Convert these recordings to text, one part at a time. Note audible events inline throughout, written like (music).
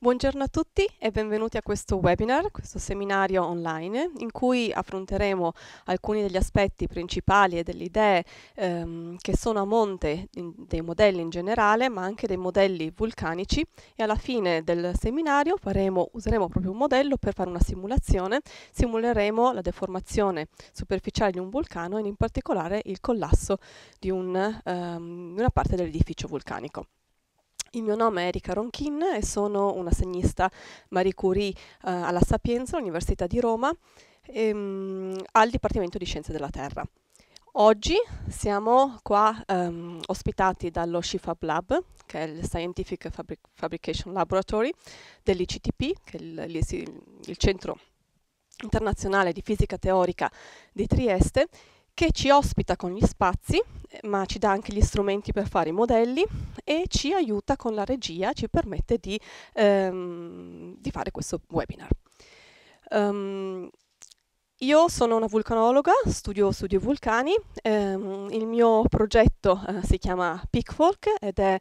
Buongiorno a tutti e benvenuti a questo webinar, questo seminario online, in cui affronteremo alcuni degli aspetti principali e delle idee ehm, che sono a monte in, dei modelli in generale, ma anche dei modelli vulcanici e alla fine del seminario faremo, useremo proprio un modello per fare una simulazione, simuleremo la deformazione superficiale di un vulcano e in particolare il collasso di, un, ehm, di una parte dell'edificio vulcanico. Il mio nome è Erika Ronchin e sono una segnista Marie Curie eh, alla Sapienza, all'Università di Roma, ehm, al Dipartimento di Scienze della Terra. Oggi siamo qua ehm, ospitati dallo SciFab Lab, che è il Scientific Fabric Fabrication Laboratory dell'ICTP, che è il, il, il Centro Internazionale di Fisica Teorica di Trieste, che ci ospita con gli spazi, ma ci dà anche gli strumenti per fare i modelli e ci aiuta con la regia, ci permette di, ehm, di fare questo webinar. Um, io sono una vulcanologa, studio, studio vulcani, ehm, il mio progetto eh, si chiama PICFOLC ed è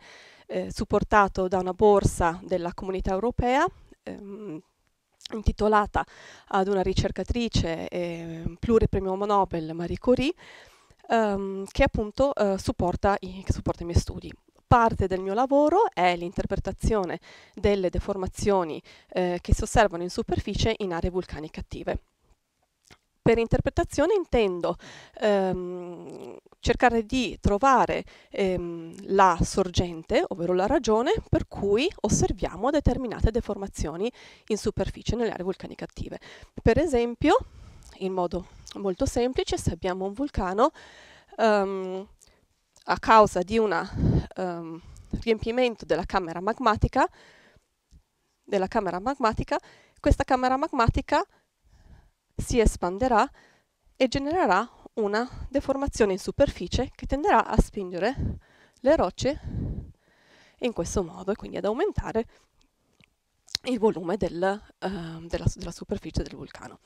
eh, supportato da una borsa della comunità europea ehm, intitolata ad una ricercatrice eh, pluripremio Nobel Marie Curie, ehm, che appunto eh, supporta, i, che supporta i miei studi parte del mio lavoro è l'interpretazione delle deformazioni eh, che si osservano in superficie in aree vulcaniche attive. Per interpretazione intendo ehm, cercare di trovare ehm, la sorgente, ovvero la ragione per cui osserviamo determinate deformazioni in superficie nelle aree vulcaniche attive. Per esempio, in modo molto semplice, se abbiamo un vulcano, ehm, a causa di un ehm, riempimento della camera magmatica, della camera magmatica, questa camera magmatica si espanderà e genererà una deformazione in superficie che tenderà a spingere le rocce in questo modo e quindi ad aumentare il volume del, eh, della, della, superficie del vulcano.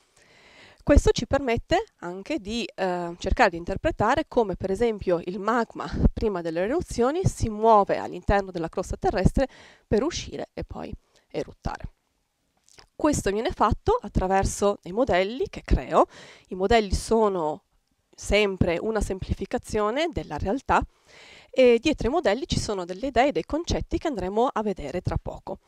Questo ci permette anche di eh, cercare di interpretare come per esempio il magma prima delle eruzioni si muove all'interno della crosta terrestre per uscire e poi eruttare questo viene fatto attraverso i modelli che creo. I modelli sono sempre una semplificazione della realtà e dietro i modelli ci sono delle idee e dei concetti che andremo a vedere tra poco.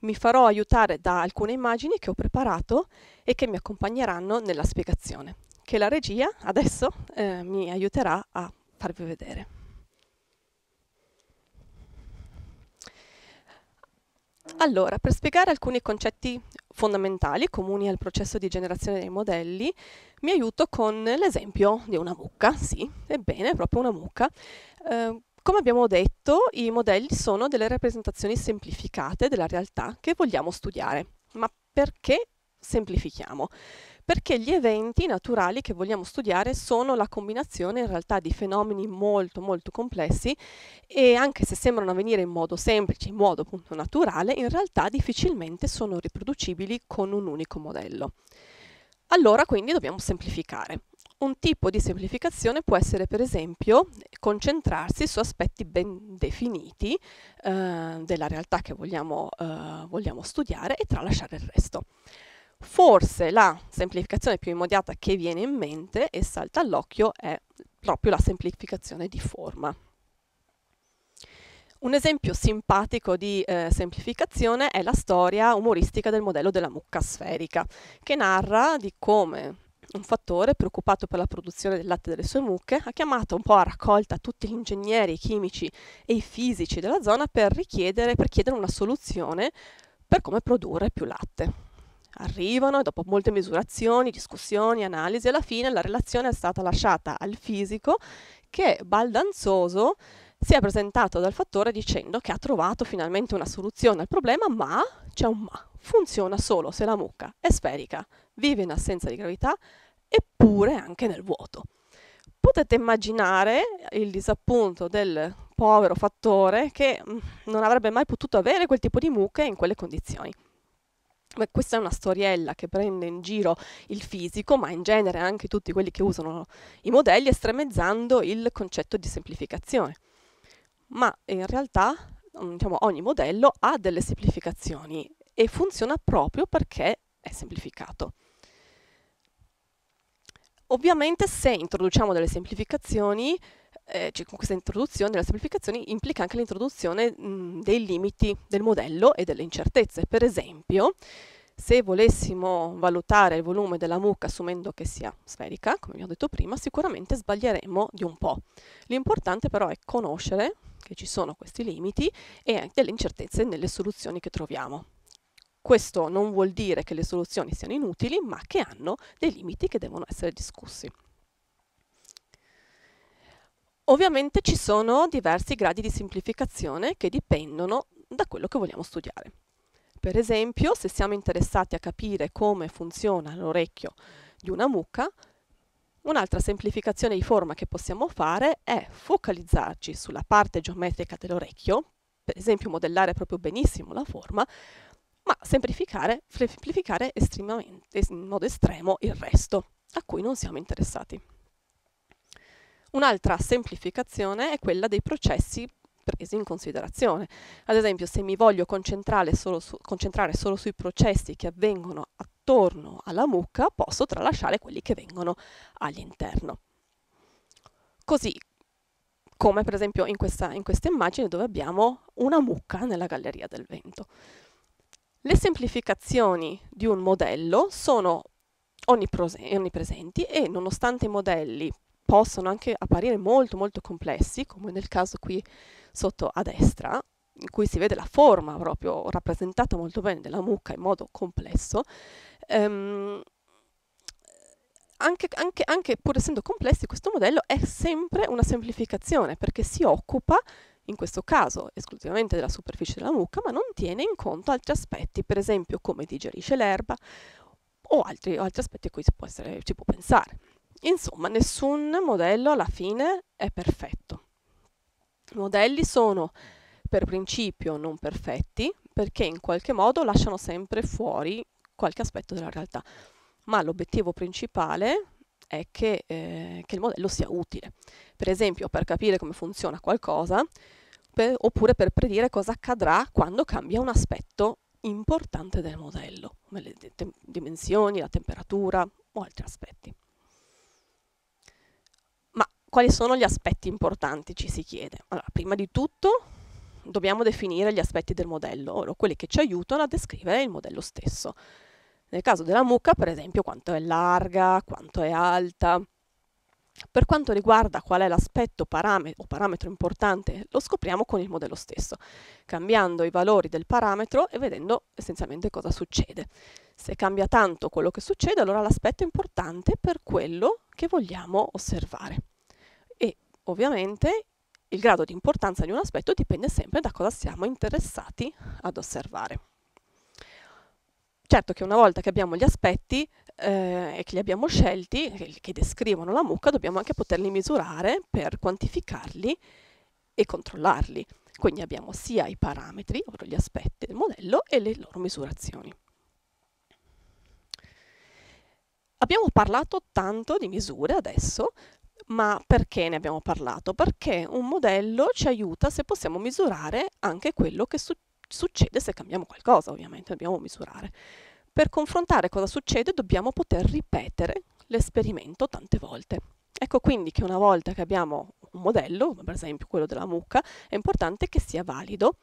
Mi farò aiutare da alcune immagini che ho preparato e che mi accompagneranno nella spiegazione, che la regia adesso eh, mi aiuterà a farvi vedere. Allora, per spiegare alcuni concetti fondamentali comuni al processo di generazione dei modelli, mi aiuto con l'esempio di una mucca, sì, ebbene, proprio una mucca. Eh, come abbiamo detto, i modelli sono delle rappresentazioni semplificate della realtà che vogliamo studiare. Ma perché semplifichiamo? perché gli eventi naturali che vogliamo studiare sono la combinazione in realtà di fenomeni molto molto complessi e anche se sembrano avvenire in modo semplice, in modo appunto naturale, in realtà difficilmente sono riproducibili con un unico modello. Allora quindi dobbiamo semplificare. Un tipo di semplificazione può essere per esempio concentrarsi su aspetti ben definiti eh, della realtà che vogliamo, eh, vogliamo studiare e tralasciare il resto. Forse la semplificazione più immediata che viene in mente e salta all'occhio è proprio la semplificazione di forma. Un esempio simpatico di eh, semplificazione è la storia umoristica del modello della mucca sferica, che narra di come un fattore preoccupato per la produzione del latte delle sue mucche ha chiamato un po' a raccolta tutti gli ingegneri, i chimici e i fisici della zona per, per chiedere una soluzione per come produrre più latte. Arrivano e dopo molte misurazioni, discussioni, analisi, alla fine la relazione è stata lasciata al fisico che baldanzoso si è presentato dal fattore dicendo che ha trovato finalmente una soluzione al problema, ma c'è un ma. Funziona solo se la mucca è sferica, vive in assenza di gravità eppure anche nel vuoto. Potete immaginare il disappunto del povero fattore che mm, non avrebbe mai potuto avere quel tipo di mucche in quelle condizioni. Beh, questa è una storiella che prende in giro il fisico, ma in genere anche tutti quelli che usano i modelli, estremizzando il concetto di semplificazione. Ma in realtà mm, diciamo, ogni modello ha delle semplificazioni e funziona proprio perché è semplificato. Ovviamente se introduciamo delle semplificazioni, eh, cioè, con questa introduzione della semplificazione implica anche l'introduzione dei limiti del modello e delle incertezze. Per esempio, se volessimo valutare il volume della mucca assumendo che sia sferica, come abbiamo detto prima, sicuramente sbaglieremo di un po'. L'importante però è conoscere che ci sono questi limiti e anche delle incertezze nelle soluzioni che troviamo. Questo non vuol dire che le soluzioni siano inutili, ma che hanno dei limiti che devono essere discussi. Ovviamente ci sono diversi gradi di semplificazione che dipendono da quello che vogliamo studiare. Per esempio, se siamo interessati a capire come funziona l'orecchio di una mucca, Un'altra semplificazione di forma che possiamo fare è focalizzarci sulla parte geometrica dell'orecchio, per esempio modellare proprio benissimo la forma, ma semplificare, semplificare in modo estremo il resto, a cui non siamo interessati. Un'altra semplificazione è quella dei processi presi in considerazione. Ad esempio, se mi voglio concentrare solo, su, concentrare solo, sui processi che avvengono attorno alla mucca, posso tralasciare quelli che vengono all'interno. Così come per esempio in questa, in questa immagine dove abbiamo una mucca nella galleria del vento. Le semplificazioni di un modello sono onnipresenti e nonostante i modelli possono anche apparire molto molto complessi, come nel caso qui sotto a destra, in cui si vede la forma proprio rappresentata molto bene della mucca in modo complesso, ehm, anche, anche, anche, pur essendo complessi, questo modello è sempre una semplificazione perché si occupa, in questo caso, esclusivamente della superficie della mucca, ma non tiene in conto altri aspetti, per esempio come digerisce l'erba o altri, o altri aspetti a cui si può, essere, si può pensare. Insomma, nessun modello alla fine è perfetto. I modelli sono per principio non perfetti perché in qualche modo lasciano sempre fuori qualche aspetto della realtà, ma l'obiettivo principale è che, eh, che il modello sia utile. Per esempio, per capire come funziona qualcosa, per, oppure per predire cosa accadrà quando cambia un aspetto importante del modello, come le dimensioni, la temperatura o altri aspetti. Quali sono gli aspetti importanti, ci si chiede. Allora, prima di tutto dobbiamo definire gli aspetti del modello, ovvero quelli che ci aiutano a descrivere il modello stesso. Nel caso della mucca, per esempio, quanto è larga, quanto è alta. Per quanto riguarda qual è l'aspetto paramet- o parametro importante, lo scopriamo con il modello stesso, cambiando i valori del parametro e vedendo essenzialmente cosa succede. Se cambia tanto quello che succede, allora l'aspetto è importante per quello che vogliamo osservare. Ovviamente il grado di importanza di un aspetto dipende sempre da cosa siamo interessati ad osservare. Certo che una volta che abbiamo gli aspetti eh, e che li abbiamo scelti, che, che descrivono la mucca, dobbiamo anche poterli misurare per quantificarli e controllarli. Quindi abbiamo sia i parametri, ovvero gli aspetti del modello, e le loro misurazioni. Abbiamo parlato tanto di misure adesso, ma perché ne abbiamo parlato? Perché un modello ci aiuta se possiamo misurare anche quello che su succede se cambiamo qualcosa, ovviamente dobbiamo misurare. Per confrontare cosa succede dobbiamo poter ripetere l'esperimento tante volte. Ecco quindi che una volta che abbiamo un modello, come per esempio quello della mucca, è importante che sia valido,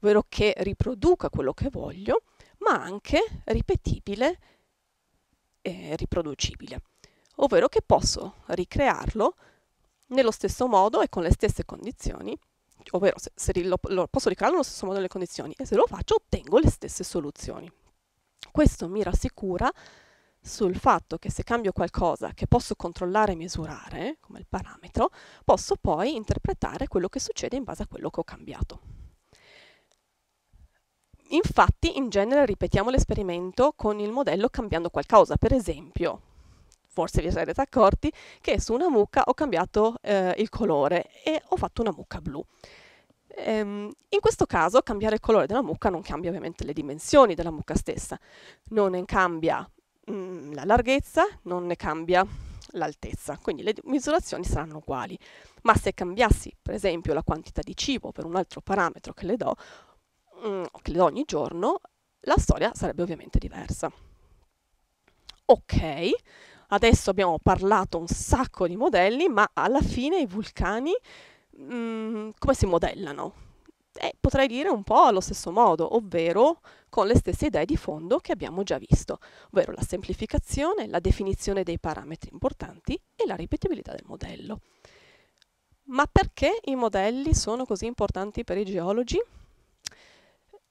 ovvero che riproduca quello che voglio, ma anche ripetibile e riproducibile ovvero che posso ricrearlo nello stesso modo e con le stesse condizioni, ovvero se, se lo, lo posso ricrearlo nello stesso modo e le condizioni e se lo faccio ottengo le stesse soluzioni. Questo mi rassicura sul fatto che se cambio qualcosa che posso controllare e misurare, come il parametro, posso poi interpretare quello che succede in base a quello che ho cambiato. Infatti, in genere ripetiamo l'esperimento con il modello cambiando qualcosa. Per esempio, forse vi sarete accorti, che su una mucca ho cambiato eh, il colore e ho fatto una mucca blu. Ehm, in questo caso cambiare il colore della mucca non cambia ovviamente le dimensioni della mucca stessa, non ne cambia mh, mm, la larghezza, non ne cambia l'altezza, quindi le misurazioni saranno uguali. Ma se cambiassi, per esempio, la quantità di cibo per un altro parametro che le do, mh, mm, che le do ogni giorno, la storia sarebbe ovviamente diversa. Ok, Adesso abbiamo parlato un sacco di modelli, ma alla fine i vulcani mh, mm, come si modellano? Eh, potrei dire un po' allo stesso modo, ovvero con le stesse idee di fondo che abbiamo già visto, ovvero la semplificazione, la definizione dei parametri importanti e la ripetibilità del modello. Ma perché i modelli sono così importanti per i geologi?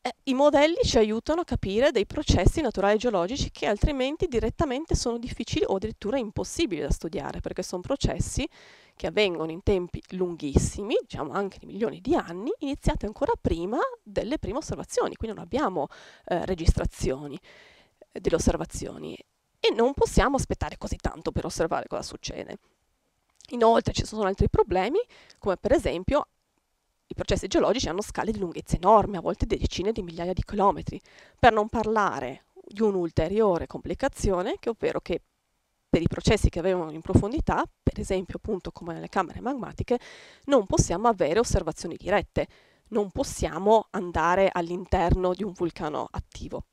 eh, i modelli ci aiutano a capire dei processi naturali geologici che altrimenti direttamente sono difficili o addirittura impossibili da studiare, perché sono processi che avvengono in tempi lunghissimi, diciamo anche di milioni di anni, iniziati ancora prima delle prime osservazioni, quindi non abbiamo eh, registrazioni eh, delle osservazioni e non possiamo aspettare così tanto per osservare cosa succede. Inoltre ci sono altri problemi, come per esempio i processi geologici hanno scale di lunghezza enorme, a volte decine di migliaia di chilometri, per non parlare di un'ulteriore complicazione, che ovvero che per i processi che avevano in profondità, per esempio appunto come nelle camere magmatiche, non possiamo avere osservazioni dirette, non possiamo andare all'interno di un vulcano attivo.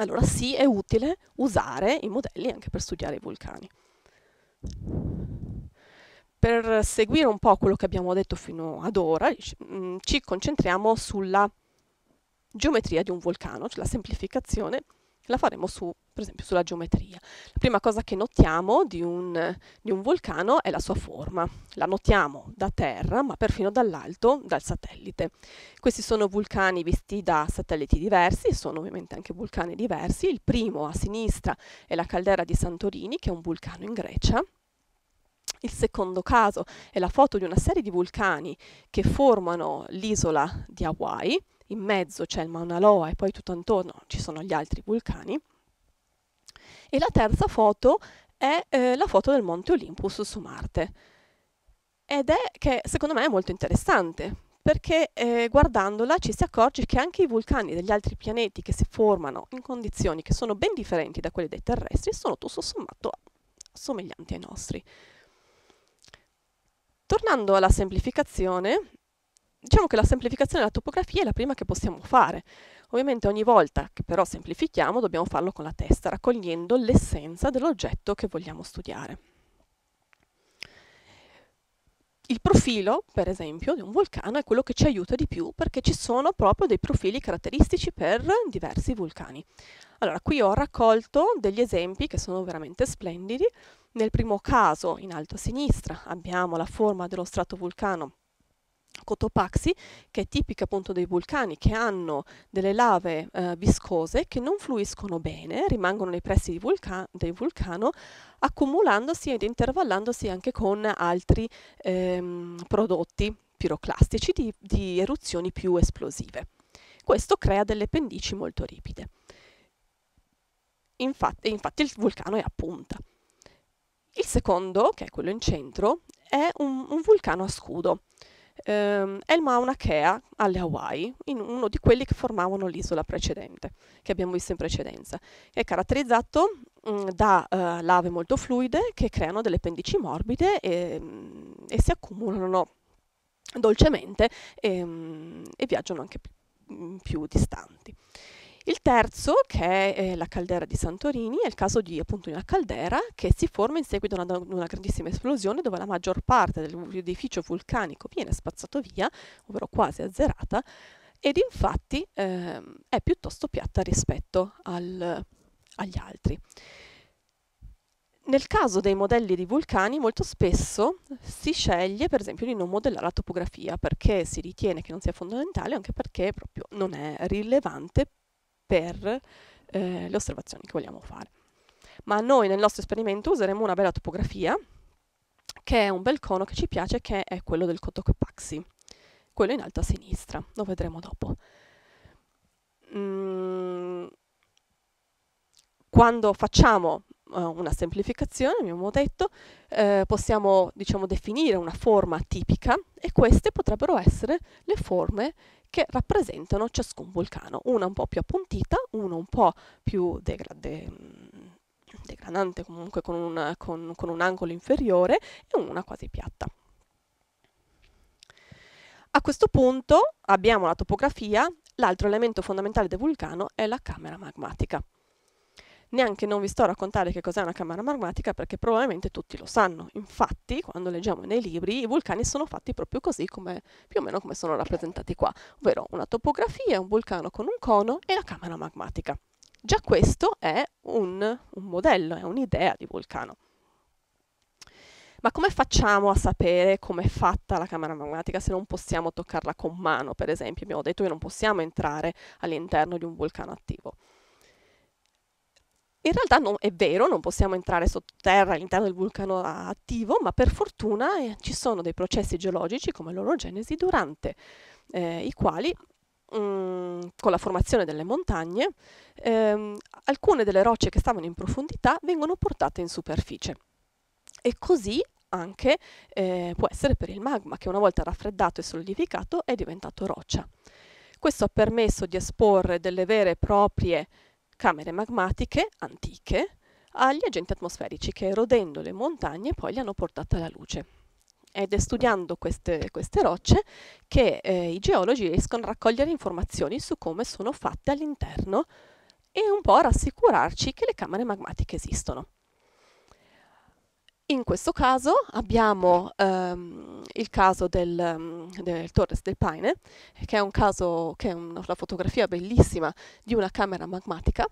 Allora sì, è utile usare i modelli anche per studiare i vulcani per seguire un po' quello che abbiamo detto fino ad ora, ci mm, concentriamo sulla geometria di un vulcano, cioè la semplificazione la faremo su, per esempio sulla geometria. La prima cosa che notiamo di un, di un vulcano è la sua forma. La notiamo da terra, ma perfino dall'alto, dal satellite. Questi sono vulcani visti da satelliti diversi, sono ovviamente anche vulcani diversi. Il primo a sinistra è la caldera di Santorini, che è un vulcano in Grecia, il secondo caso è la foto di una serie di vulcani che formano l'isola di Hawaii, in mezzo c'è il Mauna Loa e poi tutto intorno ci sono gli altri vulcani. E la terza foto è eh, la foto del Monte Olympus su Marte. Ed è che secondo me è molto interessante perché eh, guardandola ci si accorge che anche i vulcani degli altri pianeti che si formano in condizioni che sono ben differenti da quelle dei terrestri sono tutto sommato somiglianti ai nostri. Tornando alla semplificazione, diciamo che la semplificazione della topografia è la prima che possiamo fare. Ovviamente ogni volta che però semplifichiamo dobbiamo farlo con la testa, raccogliendo l'essenza dell'oggetto che vogliamo studiare il profilo, per esempio, di un vulcano è quello che ci aiuta di più perché ci sono proprio dei profili caratteristici per diversi vulcani. Allora, qui ho raccolto degli esempi che sono veramente splendidi. Nel primo caso, in alto a sinistra, abbiamo la forma dello strato vulcano Cotopaxi, che è tipica appunto dei vulcani che hanno delle lave eh, viscose che non fluiscono bene, rimangono nei pressi vulca del vulcano, accumulandosi ed intervallandosi anche con altri ehm, prodotti piroclastici di, di eruzioni più esplosive. Questo crea delle pendici molto ripide. Infatti, infatti, il vulcano è a punta. Il secondo, che è quello in centro, è un, un vulcano a scudo ehm, Elma Mauna Kea alle Hawaii, in uno di quelli che formavano l'isola precedente, che abbiamo visto in precedenza. È caratterizzato mh, mm, da uh, lave molto fluide che creano delle pendici morbide e, ehm, mh, e si accumulano dolcemente e, ehm, mh, e viaggiano anche più, mm, più distanti. Il terzo, che è eh, la caldera di Santorini, è il caso di appunto, una caldera che si forma in seguito a una, una grandissima esplosione dove la maggior parte dell'edificio vulcanico viene spazzato via, ovvero quasi azzerata, ed infatti ehm, è piuttosto piatta rispetto al, agli altri. Nel caso dei modelli di vulcani molto spesso si sceglie per esempio di non modellare la topografia perché si ritiene che non sia fondamentale, anche perché proprio non è rilevante per eh, le osservazioni che vogliamo fare. Ma noi nel nostro esperimento useremo una bella topografia, che è un bel cono che ci piace, che è quello del Cotocopaxi, quello in alto a sinistra, lo vedremo dopo. Mm, quando facciamo eh, una semplificazione, abbiamo detto, eh, possiamo diciamo, definire una forma tipica e queste potrebbero essere le forme che rappresentano ciascun vulcano, una un po' più appuntita, una un po' più degra- mm, degradante comunque con un, con, con un angolo inferiore e una quasi piatta. A questo punto abbiamo la topografia, l'altro elemento fondamentale del vulcano è la camera magmatica. Neanche non vi sto a raccontare che cos'è una camera magmatica perché probabilmente tutti lo sanno. Infatti, quando leggiamo nei libri, i vulcani sono fatti proprio così, come, più o meno come sono rappresentati qua, ovvero una topografia, un vulcano con un cono e la camera magmatica. Già questo è un, un modello, è un'idea di vulcano. Ma come facciamo a sapere com'è fatta la camera magmatica se non possiamo toccarla con mano, per esempio? Abbiamo detto che non possiamo entrare all'interno di un vulcano attivo. In realtà non, è vero, non possiamo entrare sottoterra all'interno del vulcano attivo, ma per fortuna eh, ci sono dei processi geologici come l'orogenesi durante eh, i quali mm, con la formazione delle montagne, ehm, alcune delle rocce che stavano in profondità vengono portate in superficie. E così anche eh, può essere per il magma, che una volta raffreddato e solidificato è diventato roccia. Questo ha permesso di esporre delle vere e proprie camere magmatiche antiche agli agenti atmosferici che erodendo le montagne poi li hanno portate alla luce. Ed è studiando queste, queste rocce che eh, i geologi riescono a raccogliere informazioni su come sono fatte all'interno e un po' rassicurarci che le camere magmatiche esistono. In questo caso abbiamo ehm, il caso del, del, Torres del Paine, che è, un caso, che è una, fotografia bellissima di una camera magmatica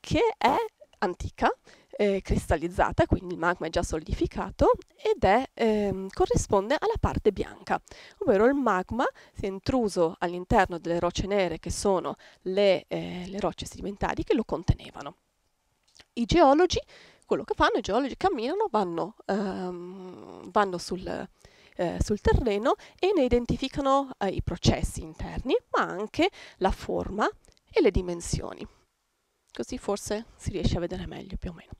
che è antica, eh, cristallizzata, quindi il magma è già solidificato ed è, ehm, corrisponde alla parte bianca, ovvero il magma si è intruso all'interno delle rocce nere che sono le, eh, le rocce sedimentari che lo contenevano. I geologi quello che fanno i geologi camminano, vanno, ehm, vanno sul, eh, sul, terreno e ne identificano eh, i processi interni, ma anche la forma e le dimensioni. Così forse si riesce a vedere meglio più o meno.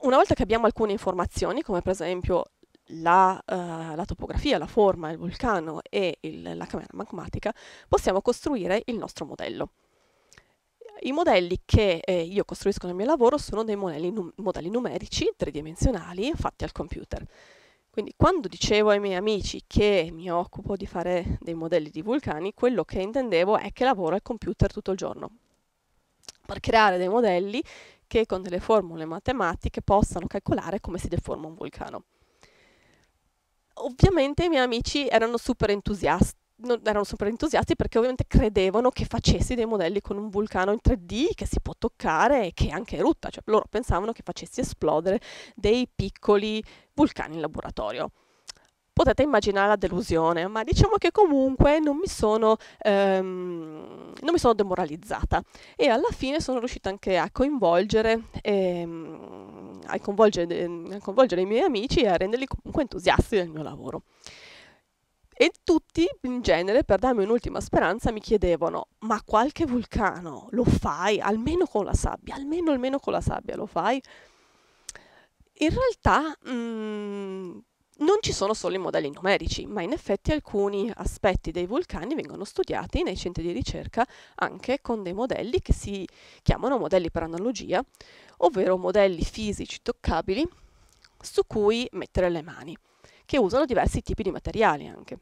Una volta che abbiamo alcune informazioni, come per esempio la, uh, la, topografia, la forma, il vulcano e il, la camera magmatica, possiamo costruire il nostro modello. I modelli che eh, io costruisco nel mio lavoro sono dei modelli, num modelli numerici tridimensionali fatti al computer. Quindi quando dicevo ai miei amici che mi occupo di fare dei modelli di vulcani, quello che intendevo è che lavoro al computer tutto il giorno per creare dei modelli che con delle formule matematiche possano calcolare come si deforma un vulcano. Ovviamente i miei amici erano super entusiasti non, erano super entusiasti perché ovviamente credevano che facessi dei modelli con un vulcano in 3D che si può toccare e che è anche erutta, cioè loro pensavano che facessi esplodere dei piccoli vulcani in laboratorio. Potete immaginare la delusione, ma diciamo che comunque non mi sono, ehm, non mi sono demoralizzata e alla fine sono riuscita anche a coinvolgere, ehm, a, coinvolgere, a coinvolgere i miei amici e a renderli comunque entusiasti del mio lavoro. E tutti, in genere, per darmi un'ultima speranza, mi chiedevano, ma qualche vulcano lo fai? Almeno con la sabbia, almeno, almeno con la sabbia lo fai? In realtà... Mh, mm, non ci sono solo i modelli numerici, ma in effetti alcuni aspetti dei vulcani vengono studiati nei centri di ricerca anche con dei modelli che si chiamano modelli per analogia, ovvero modelli fisici toccabili su cui mettere le mani, che usano diversi tipi di materiali anche.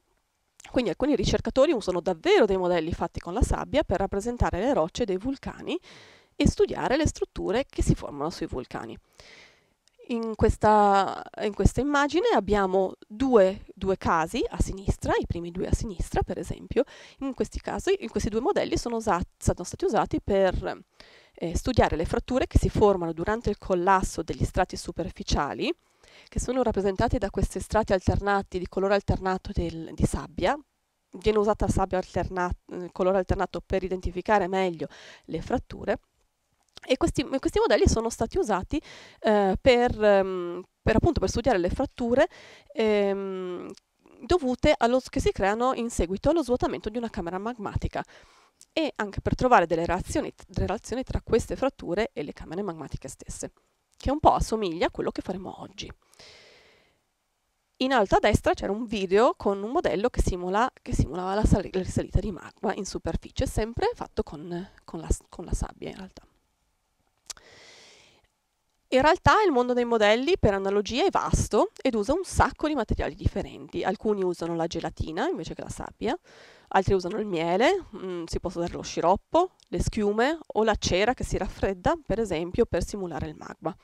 Quindi alcuni ricercatori usano davvero dei modelli fatti con la sabbia per rappresentare le rocce dei vulcani e studiare le strutture che si formano sui vulcani. In questa, in questa immagine abbiamo due, due, casi a sinistra, i primi due a sinistra per esempio, in questi, casi, in questi due modelli sono, usati, sono stati usati per eh, studiare le fratture che si formano durante il collasso degli strati superficiali che sono rappresentati da questi strati alternati di colore alternato del, di sabbia. Viene usata sabbia alternat, eh, colore alternato per identificare meglio le fratture. E questi, questi modelli sono stati usati eh, per, ehm, per, appunto, per, studiare le fratture ehm, dovute allo, che si creano in seguito allo svuotamento di una camera magmatica e anche per trovare delle relazioni, delle relazioni tra queste fratture e le camere magmatiche stesse che un po' assomiglia a quello che faremo oggi. In alto a destra c'era un video con un modello che, simula, che simulava la, sal- la risalita di magma in superficie, sempre fatto con, con, la, con la sabbia in realtà. In realtà il mondo dei modelli per analogia è vasto ed usa un sacco di materiali differenti. Alcuni usano la gelatina invece che la sabbia, altri usano il miele, mh, mm, si può usare lo sciroppo, le schiume o la cera che si raffredda, per esempio, per simulare il magma.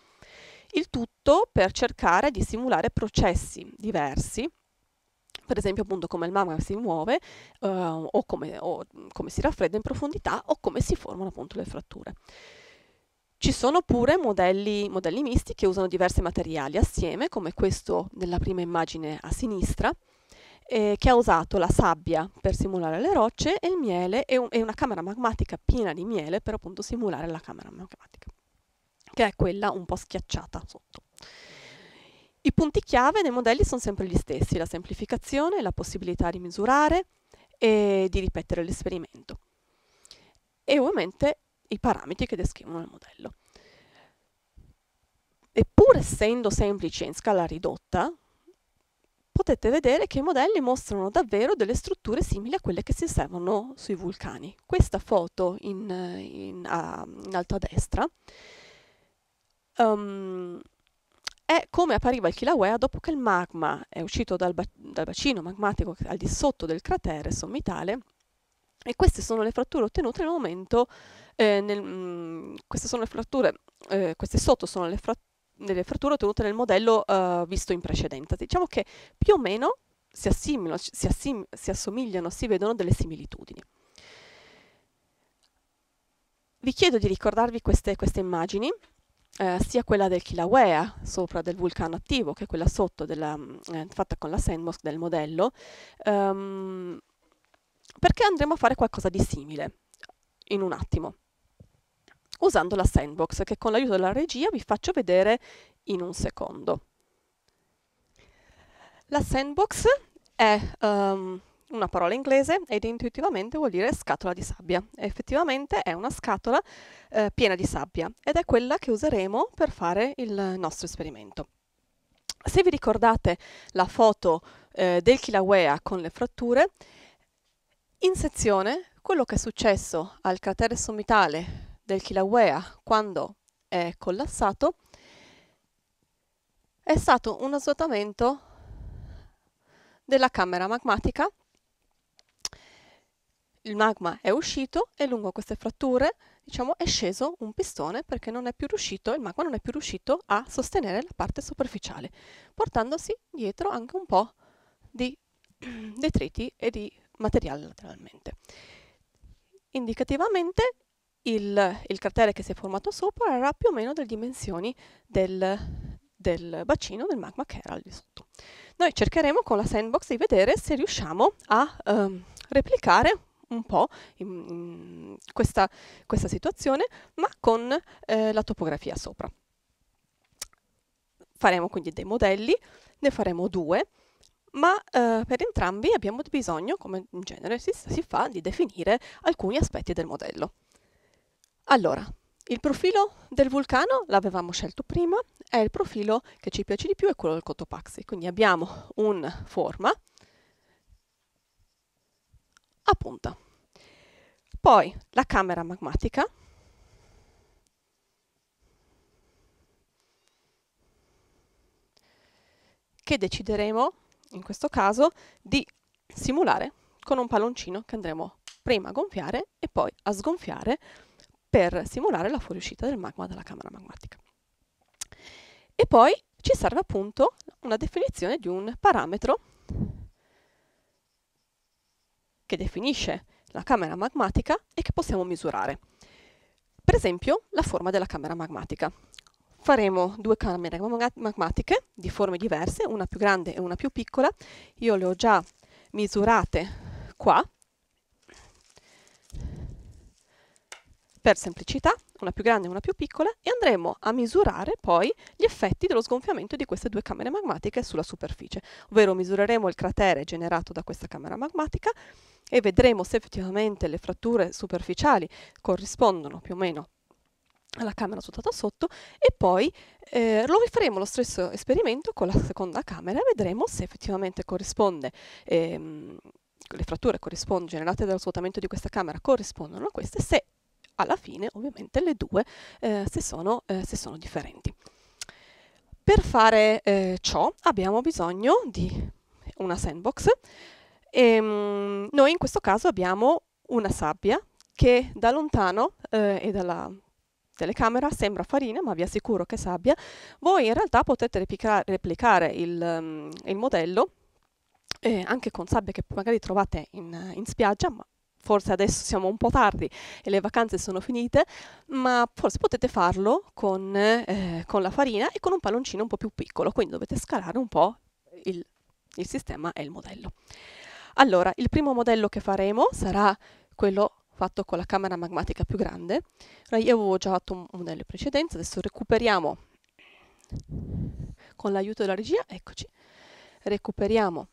Il tutto per cercare di simulare processi diversi per esempio appunto come il magma si muove eh, o, come, o come si raffredda in profondità o come si formano appunto le fratture. Ci sono pure modelli, modelli misti che usano diversi materiali assieme, come questo nella prima immagine a sinistra, eh, che ha usato la sabbia per simulare le rocce e il miele e, un, e una camera magmatica piena di miele per appunto simulare la camera magmatica, che è quella un po' schiacciata sotto. I punti chiave nei modelli sono sempre gli stessi, la semplificazione, la possibilità di misurare e di ripetere l'esperimento. E ovviamente i parametri che descrivono il modello. Eppure pur essendo semplice in scala ridotta, potete vedere che i modelli mostrano davvero delle strutture simili a quelle che si osservano sui vulcani. Questa foto in, in, a, in alto a destra um, è come appariva il Kilauea dopo che il magma è uscito dal, ba dal bacino magmatico al di sotto del cratere sommitale e queste sono le fratture ottenute nel momento, eh, nel, mh, mm, queste sono le fratture, eh, queste sotto sono le, fra, le fratture ottenute nel modello eh, visto in precedenza. Diciamo che più o meno si, assimilano, si, assim, si assomigliano, si vedono delle similitudini. Vi chiedo di ricordarvi queste, queste immagini, eh, sia quella del Kilauea, sopra del vulcano attivo, che quella sotto, della, mm, eh, fatta con la sandbox del modello. Um, perché andremo a fare qualcosa di simile in un attimo usando la sandbox che con l'aiuto della regia vi faccio vedere in un secondo. La sandbox è um, una parola inglese ed intuitivamente vuol dire scatola di sabbia. Effettivamente è una scatola eh, piena di sabbia ed è quella che useremo per fare il nostro esperimento. Se vi ricordate la foto eh, del Kilauea con le fratture, in sezione quello che è successo al cratere sommitale del Kilauea quando è collassato è stato uno svuotamento della camera magmatica. Il magma è uscito e lungo queste fratture diciamo, è sceso un pistone perché riuscito, il magma non è più riuscito a sostenere la parte superficiale, portandosi dietro anche un po' di (clears throat) detriti e di materiale lateralmente. Indicativamente il, il, cratere che si è formato sopra era più o meno delle dimensioni del, del bacino del magma che era al di sotto. Noi cercheremo con la sandbox di vedere se riusciamo a ehm, replicare un po' in, in questa, questa, situazione, ma con eh, la topografia sopra. Faremo quindi dei modelli, ne faremo due, ma eh, per entrambi abbiamo bisogno, come in genere si, si fa, di definire alcuni aspetti del modello. Allora, il profilo del vulcano l'avevamo scelto prima, è il profilo che ci piace di più, è quello del Cotopaxi. Quindi abbiamo un forma a punta. Poi la camera magmatica, che decideremo in questo caso, di simulare con un palloncino che andremo prima a gonfiare e poi a sgonfiare per simulare la fuoriuscita del magma dalla camera magmatica. E poi ci serve appunto una definizione di un parametro che definisce la camera magmatica e che possiamo misurare. Per esempio la forma della camera magmatica faremo due camere magmatiche di forme diverse, una più grande e una più piccola. Io le ho già misurate qua per semplicità, una più grande e una più piccola, e andremo a misurare poi gli effetti dello sgonfiamento di queste due camere magmatiche sulla superficie, ovvero misureremo il cratere generato da questa camera magmatica e vedremo se effettivamente le fratture superficiali corrispondono più o meno alla camera sottata sotto e poi eh, lo faremo lo stesso esperimento con la seconda camera e vedremo se effettivamente corrisponde ehm, le fratture generate dallo svuotamento di questa camera corrispondono a queste se alla fine ovviamente le due eh, se, sono, eh, se, sono, differenti. Per fare eh, ciò abbiamo bisogno di una sandbox. Ehm, noi in questo caso abbiamo una sabbia che da lontano eh, e dalla, telecamera, sembra farina ma vi assicuro che sabbia, voi in realtà potete replicare il, um, il modello eh, anche con sabbia che magari trovate in, in spiaggia, ma forse adesso siamo un po' tardi e le vacanze sono finite, ma forse potete farlo con, eh, con la farina e con un palloncino un po' più piccolo, quindi dovete scalare un po' il, il sistema e il modello. Allora, il primo modello che faremo sarà quello fatto con la camera magmatica più grande. Allora, io avevo già fatto un modello in precedenza, adesso recuperiamo con l'aiuto della regia, eccoci, recuperiamo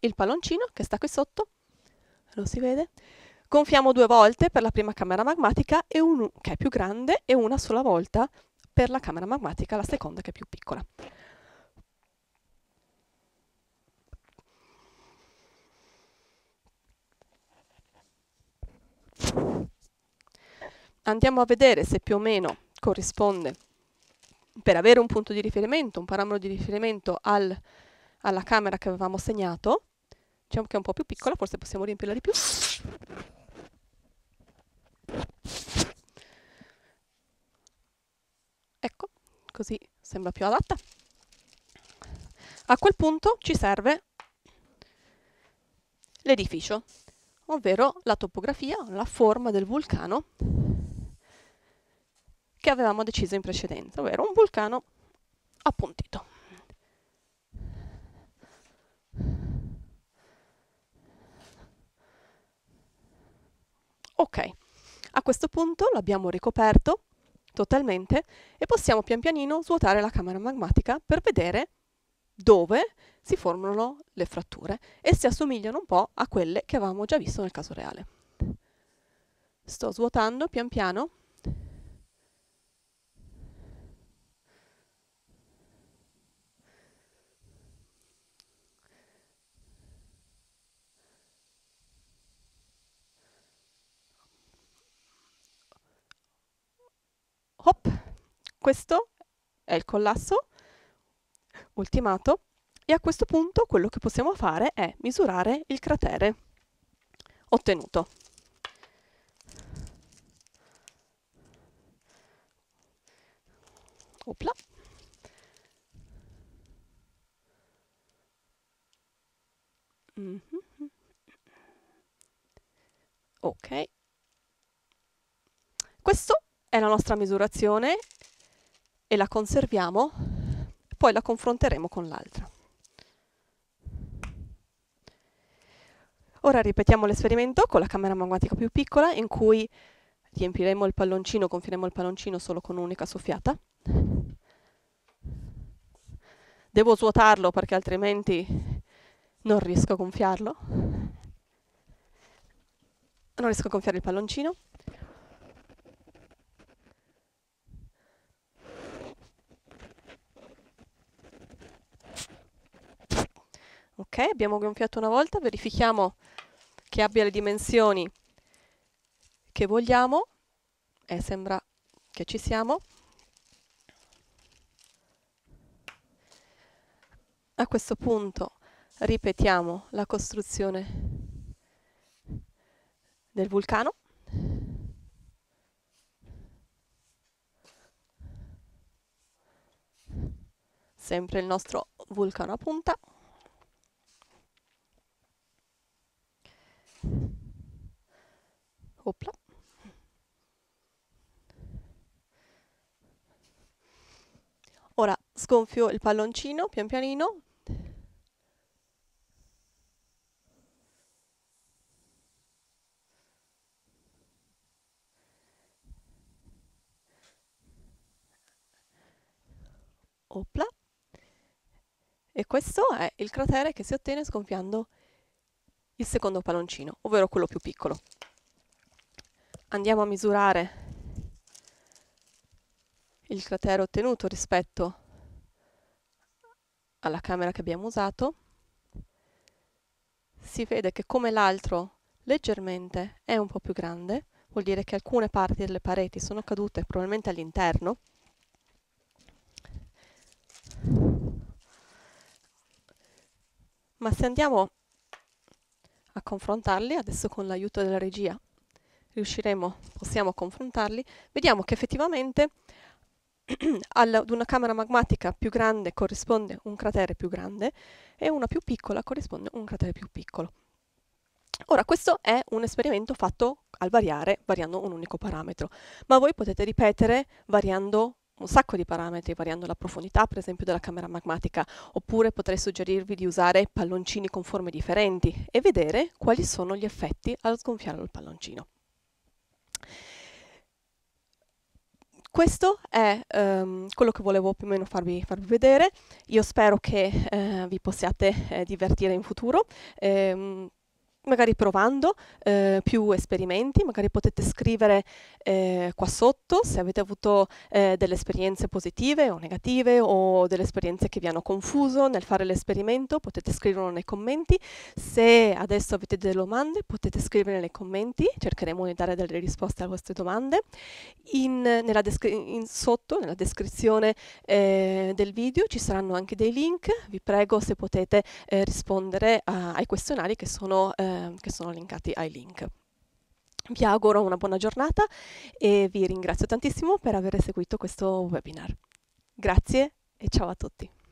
il palloncino che sta qui sotto, lo si vede, gonfiamo due volte per la prima camera magmatica e un, che è più grande e una sola volta per la camera magmatica, la seconda che è più piccola. Andiamo a vedere se più o meno corrisponde, per avere un punto di riferimento, un parametro di riferimento al, alla camera che avevamo segnato, diciamo che è un po' più piccola, forse possiamo riempirla di più. Ecco, così sembra più adatta. A quel punto ci serve l'edificio ovvero la topografia, la forma del vulcano che avevamo deciso in precedenza, ovvero un vulcano appuntito. Ok, a questo punto l'abbiamo ricoperto totalmente e possiamo pian pianino svuotare la camera magmatica per vedere dove si formano le fratture e si assomigliano un po' a quelle che avevamo già visto nel caso reale. Sto svuotando pian piano. Hop, questo è il collasso ultimato e a questo punto quello che possiamo fare è misurare il cratere ottenuto. Opla. Mm -hmm. Ok. Questa è la nostra misurazione e la conserviamo, poi la confronteremo con l'altra. Ora ripetiamo l'esperimento con la camera magmatica più piccola in cui riempiremo il palloncino, gonfieremo il palloncino solo con un'unica soffiata. Devo svuotarlo perché altrimenti non riesco a gonfiarlo. Non riesco a gonfiare il palloncino. Ok, abbiamo gonfiato una volta, verifichiamo che abbia le dimensioni che vogliamo e sembra che ci siamo. A questo punto ripetiamo la costruzione del vulcano. Sempre il nostro vulcano a punta. Hoppla. Ora sgonfio il palloncino pian pianino. Opla. E questo è il cratere che si ottiene sgonfiando il secondo palloncino, ovvero quello più piccolo andiamo a misurare il cratere ottenuto rispetto alla camera che abbiamo usato, si vede che come l'altro leggermente è un po' più grande, vuol dire che alcune parti delle pareti sono cadute probabilmente all'interno, ma se andiamo a confrontarli adesso con l'aiuto della regia riusciremo, possiamo confrontarli, vediamo che effettivamente (clears throat) ad una camera magmatica più grande corrisponde un cratere più grande e una più piccola corrisponde un cratere più piccolo. Ora, questo è un esperimento fatto al variare, variando un unico parametro, ma voi potete ripetere variando un sacco di parametri, variando la profondità, per esempio, della camera magmatica, oppure potrei suggerirvi di usare palloncini con forme differenti e vedere quali sono gli effetti allo sgonfiare il palloncino. Questo è ehm, quello che volevo più o meno farvi, farvi vedere. Io spero che eh, vi possiate eh, divertire in futuro. Ehm, magari provando eh, più esperimenti, magari potete scrivere eh, qua sotto se avete avuto eh, delle esperienze positive o negative o delle esperienze che vi hanno confuso nel fare l'esperimento, potete scriverlo nei commenti. Se adesso avete delle domande potete scrivere nei commenti, cercheremo di dare delle risposte alle vostre domande. In, nella in sotto, nella descrizione eh, del video, ci saranno anche dei link, vi prego se potete eh, rispondere a, ai questionari che sono... Eh, Ehm, che sono linkati ai link. Vi auguro una buona giornata e vi ringrazio tantissimo per aver seguito questo webinar. Grazie e ciao a tutti.